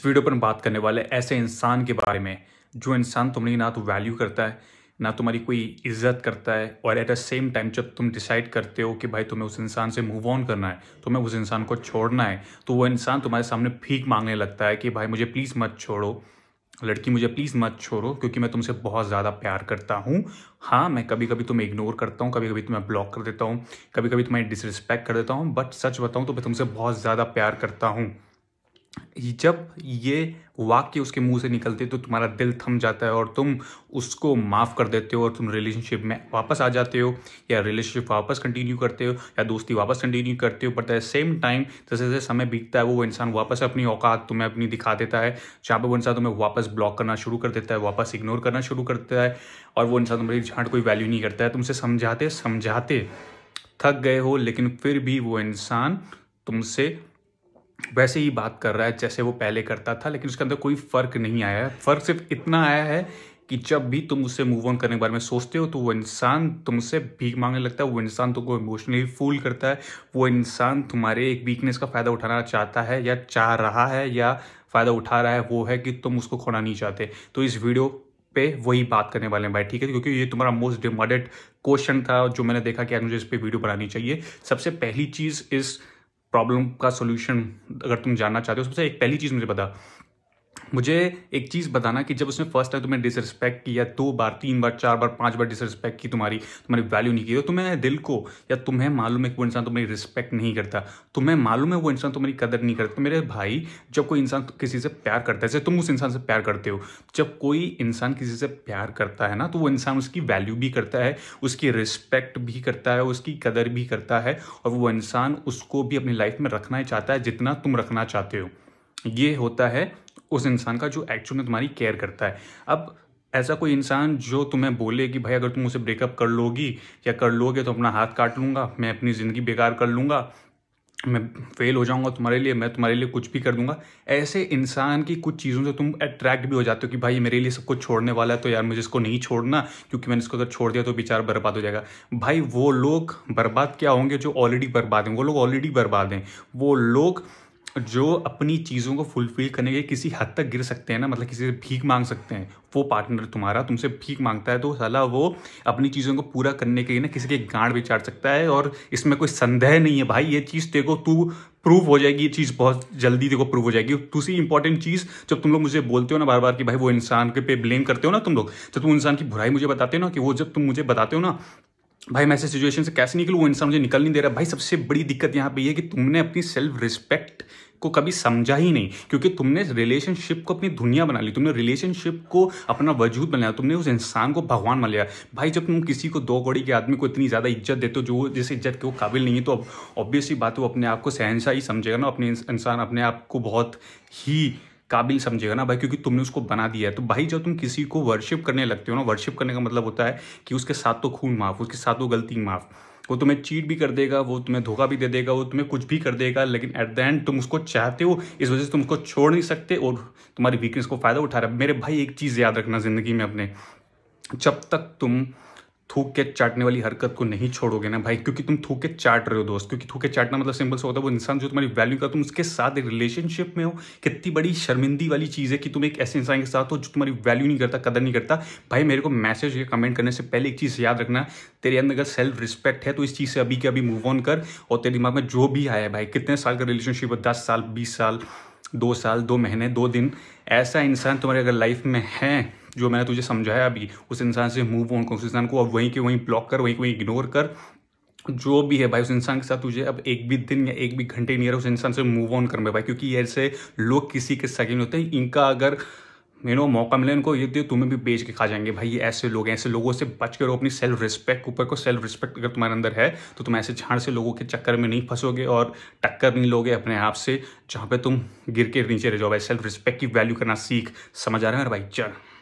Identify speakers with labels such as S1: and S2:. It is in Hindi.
S1: इस वीडियो पर हम बात करने वाले ऐसे इंसान के बारे में जो इंसान तुम्हारी ना तो वैल्यू करता है ना तुम्हारी कोई इज्जत करता है और एट द सेम टाइम जब तुम डिसाइड करते हो कि भाई तुम्हें उस इंसान से मूव ऑन करना है तुम्हें उस इंसान को छोड़ना है तो वो इंसान तुम्हारे सामने भीख मांगने लगता है कि भाई मुझे प्लीज़ मत छोड़ो लड़की मुझे प्लीज़ मत छोड़ो क्योंकि मैं तुमसे बहुत ज़्यादा प्यार करता हूँ हाँ मैं कभी कभी तुम्हें इग्नोर करता हूँ कभी कभी तुम्हें ब्लॉक कर देता हूँ कभी कभी तुम्हें डिसरिस्पेक्ट कर देता हूँ बट सच बताऊँ तो मैं तुमसे बहुत ज़्यादा प्यार करता हूँ जब ये वाक्य उसके मुंह से निकलते तो तुम्हारा दिल थम जाता है और तुम उसको माफ़ कर देते हो और तुम रिलेशनशिप में वापस आ जाते हो या रिलेशनशिप वापस कंटिन्यू करते हो या दोस्ती वापस कंटिन्यू करते हो बट एट सेम टाइम जैसे जैसे समय बीतता है वो इंसान वापस अपनी औकात तुम्हें अपनी दिखा देता है जहाँ पर वो इंसान तुम्हें वापस ब्लॉक करना शुरू कर देता है वापस इग्नोर करना शुरू करता है और वो इंसान तुम्हारी झाँट कोई वैल्यू नहीं करता है तुमसे समझाते समझाते थक गए हो लेकिन फिर भी वो इंसान तुमसे वैसे ही बात कर रहा है जैसे वो पहले करता था लेकिन उसके अंदर कोई फ़र्क नहीं आया है फ़र्क सिर्फ इतना आया है कि जब भी तुम उससे मूव ऑन करने के बारे में सोचते हो तो वो इंसान तुमसे भीख मांगने लगता है वो इंसान तुमको इमोशनली फूल करता है वो इंसान तुम्हारे एक वीकनेस का फ़ायदा उठाना चाहता है या चाह रहा है या फ़ायदा उठा रहा है वो है कि तुम उसको खोना नहीं चाहते तो इस वीडियो पे वही बात करने वाले हैं भाई ठीक है क्योंकि ये तुम्हारा मोस्ट डिमांडेड क्वेश्चन था जो मैंने देखा कि यार मुझे इस पर वीडियो बनानी चाहिए सबसे पहली चीज़ इस प्रॉब्लम का सोल्यूशन अगर तुम जानना चाहते हो सबसे एक पहली चीज़ मुझे पता मुझे एक चीज़ बताना कि जब उसने फर्स्ट टाइम तुम्हें डिसरिस्पेक्ट किया दो बार तीन बार चार बार पांच बार डिसरिस्पेक्ट की तुम्हारी तुम्हारी वैल्यू नहीं की तो तुम्हें दिल को या तुम्हें मालूम है कि वो इंसान तुम्हारी रिस्पेक्ट नहीं करता तुम्हें मालूम है वो इंसान तुम्हारी कदर नहीं करता मेरे भाई जब कोई इंसान किसी से प्यार करता है जैसे तुम उस इंसान से प्यार करते हो जब कोई इंसान किसी से प्यार करता है ना तो वो इंसान उसकी वैल्यू भी करता है उसकी रिस्पेक्ट भी करता है उसकी कदर भी करता है और वो इंसान उसको भी अपनी लाइफ में रखना ही चाहता है जितना तुम रखना चाहते हो ये होता है उस इंसान का जो एक्चुअल में तुम्हारी केयर करता है अब ऐसा कोई इंसान जो तुम्हें बोले कि भाई अगर तुम उसे ब्रेकअप कर लोगी या कर लोगे तो अपना हाथ काट लूँगा मैं अपनी ज़िंदगी बेकार कर लूँगा मैं फेल हो जाऊंगा तुम्हारे लिए मैं तुम्हारे लिए कुछ भी कर दूंगा ऐसे इंसान की कुछ चीज़ों से तुम अट्रैक्ट भी हो जाते हो कि भाई मेरे लिए सब कुछ छोड़ने वाला है तो यार मुझे इसको नहीं छोड़ना क्योंकि मैंने इसको अगर छोड़ दिया तो बेचार बर्बाद हो जाएगा भाई वो लोग बर्बाद क्या होंगे जो ऑलरेडी बर्बाद हैं वो लोग ऑलरेडी बर्बाद हैं वो लोग जो अपनी चीज़ों को फुलफिल करने के किसी हद तक गिर सकते हैं ना मतलब किसी से भीख मांग सकते हैं वो पार्टनर तुम्हारा तुमसे भीख मांगता है तो साला वो अपनी चीज़ों को पूरा करने के लिए ना किसी के गांड भी चाड़ सकता है और इसमें कोई संदेह नहीं है भाई ये चीज़ देखो तू प्रूफ हो जाएगी ये चीज़ बहुत जल्दी देखो प्रूव हो जाएगी दूसरी इंपॉर्टेंट चीज़ जब तुम लोग मुझे बोलते हो ना बार बार कि भाई वो इंसान के पे ब्लेम करते हो ना तुम लोग जब तो तुम इंसान की बुराई मुझे बताते हो ना कि वो जब तुम मुझे बताते हो ना भाई मैं ऐसे सिचुएशन से कैसे निकलूँ वो इंसान मुझे निकल नहीं दे रहा भाई सबसे बड़ी दिक्कत यहाँ पे ये कि तुमने अपनी सेल्फ रिस्पेक्ट को कभी समझा ही नहीं क्योंकि तुमने रिलेशनशिप को अपनी दुनिया बना ली तुमने रिलेशनशिप को अपना वजूद बनाया तुमने उस इंसान को भगवान मान लिया भाई जब तुम किसी को दो कौड़ी के आदमी को इतनी ज़्यादा इज्जत देते हो जो जिस इज्जत के वो काबिल नहीं है तो ऑब्वियसली बात वो अपने आप को सहनशाह ही समझेगा ना अपने इंसान अपने आप को बहुत ही काबिल समझेगा ना भाई क्योंकि तुमने उसको बना दिया है तो भाई जब तुम किसी को वर्शिप करने लगते हो ना वर्शिप करने का मतलब होता है कि उसके साथ तो खून माफ उसके साथ तो गलती माफ वो तुम्हें चीट भी कर देगा वो तुम्हें धोखा भी दे देगा वो तुम्हें कुछ भी कर देगा लेकिन एट द एंड तुम उसको चाहते हो इस वजह से तुम उसको छोड़ नहीं सकते और तुम्हारी वीकनेस को फ़ायदा उठा रहा है मेरे भाई एक चीज़ याद रखना ज़िंदगी में अपने जब तक तुम थूक के चाटने वाली हरकत को नहीं छोड़ोगे ना भाई क्योंकि तुम थूक के चाट रहे हो दोस्त क्योंकि थूक के चाटना मतलब सिंपल से होता है वो इंसान जो तुम्हारी वैल्यू का तुम उसके साथ रिलेशनशिप में हो कितनी बड़ी शर्मिंदी वाली चीज़ है कि तुम एक ऐसे इंसान के साथ हो जो तुम्हारी वैल्यू नहीं करता कदर नहीं करता भाई मेरे को मैसेज या कमेंट करने से पहले एक चीज़ याद रखना तेरे अंदर अगर सेल्फ रिस्पेक्ट है तो इस चीज़ से अभी के अभी मूव ऑन कर और तेरे दिमाग में जो भी आया है भाई कितने साल का रिलेशनशिप है दस साल बीस साल दो साल दो महीने दो दिन ऐसा इंसान तुम्हारे अगर लाइफ में है जो मैंने तुझे समझाया अभी उस इंसान से मूव ऑन कर उस इंसान को अब वहीं के वहीं ब्लॉक कर वहीं के वहीं इग्नोर कर जो भी है भाई उस इंसान के साथ तुझे अब एक भी दिन या एक भी घंटे नहीं रहा उस इंसान से मूव ऑन कर भाई क्योंकि ऐसे लोग किसी के सगे नहीं होते इनका अगर मेरे नो मौका मिले उनको ये तो तुम्हें भी बेच के खा जाएंगे भाई ये ऐसे लोग हैं ऐसे लोगों से बच करो अपनी सेल्फ रिस्पेक्ट ऊपर को सेल्फ रिस्पेक्ट अगर तुम्हारे अंदर है तो तुम ऐसे झाड़ से लोगों के चक्कर में नहीं फंसोगे और टक्कर नहीं लोगे अपने आप से जहाँ पे तुम गिर के नीचे रह जाओ भाई सेल्फ रिस्पेक्ट की वैल्यू करना सीख समझ आ रहा है भाई चल